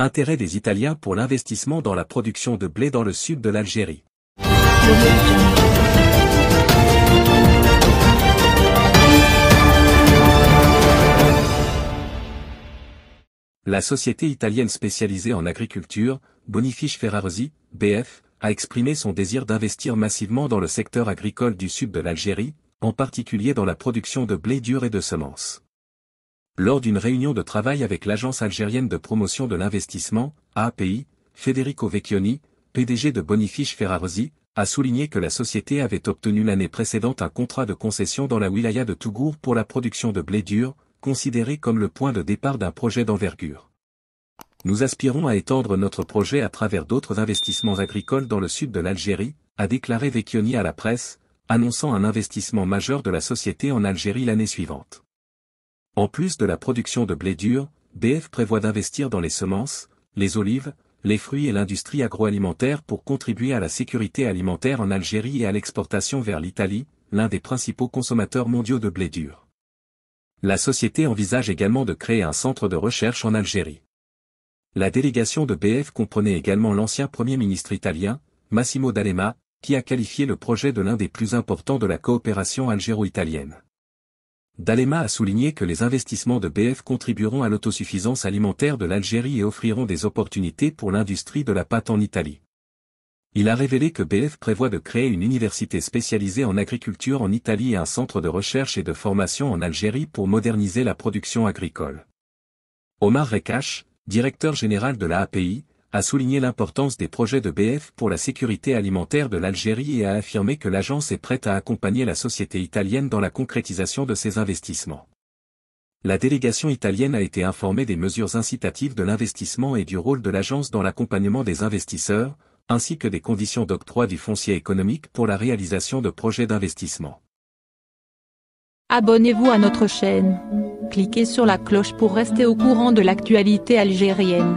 Intérêt des Italiens pour l'investissement dans la production de blé dans le sud de l'Algérie. La société italienne spécialisée en agriculture, Bonifiche Ferrarosi, BF, a exprimé son désir d'investir massivement dans le secteur agricole du sud de l'Algérie, en particulier dans la production de blé dur et de semences. Lors d'une réunion de travail avec l'Agence algérienne de promotion de l'investissement, API, Federico Vecchioni, PDG de Bonifiche Ferrarosi, a souligné que la société avait obtenu l'année précédente un contrat de concession dans la wilaya de Tougour pour la production de blé dur, considéré comme le point de départ d'un projet d'envergure. Nous aspirons à étendre notre projet à travers d'autres investissements agricoles dans le sud de l'Algérie, a déclaré Vecchioni à la presse, annonçant un investissement majeur de la société en Algérie l'année suivante. En plus de la production de blé dur, BF prévoit d'investir dans les semences, les olives, les fruits et l'industrie agroalimentaire pour contribuer à la sécurité alimentaire en Algérie et à l'exportation vers l'Italie, l'un des principaux consommateurs mondiaux de blé dur. La société envisage également de créer un centre de recherche en Algérie. La délégation de BF comprenait également l'ancien Premier ministre italien, Massimo D'Alema, qui a qualifié le projet de l'un des plus importants de la coopération algéro-italienne. Dalema a souligné que les investissements de BF contribueront à l'autosuffisance alimentaire de l'Algérie et offriront des opportunités pour l'industrie de la pâte en Italie. Il a révélé que BF prévoit de créer une université spécialisée en agriculture en Italie et un centre de recherche et de formation en Algérie pour moderniser la production agricole. Omar Rekash, directeur général de la API, a souligné l'importance des projets de BF pour la sécurité alimentaire de l'Algérie et a affirmé que l'agence est prête à accompagner la société italienne dans la concrétisation de ses investissements. La délégation italienne a été informée des mesures incitatives de l'investissement et du rôle de l'agence dans l'accompagnement des investisseurs, ainsi que des conditions d'octroi du foncier économique pour la réalisation de projets d'investissement. Abonnez-vous à notre chaîne. Cliquez sur la cloche pour rester au courant de l'actualité algérienne.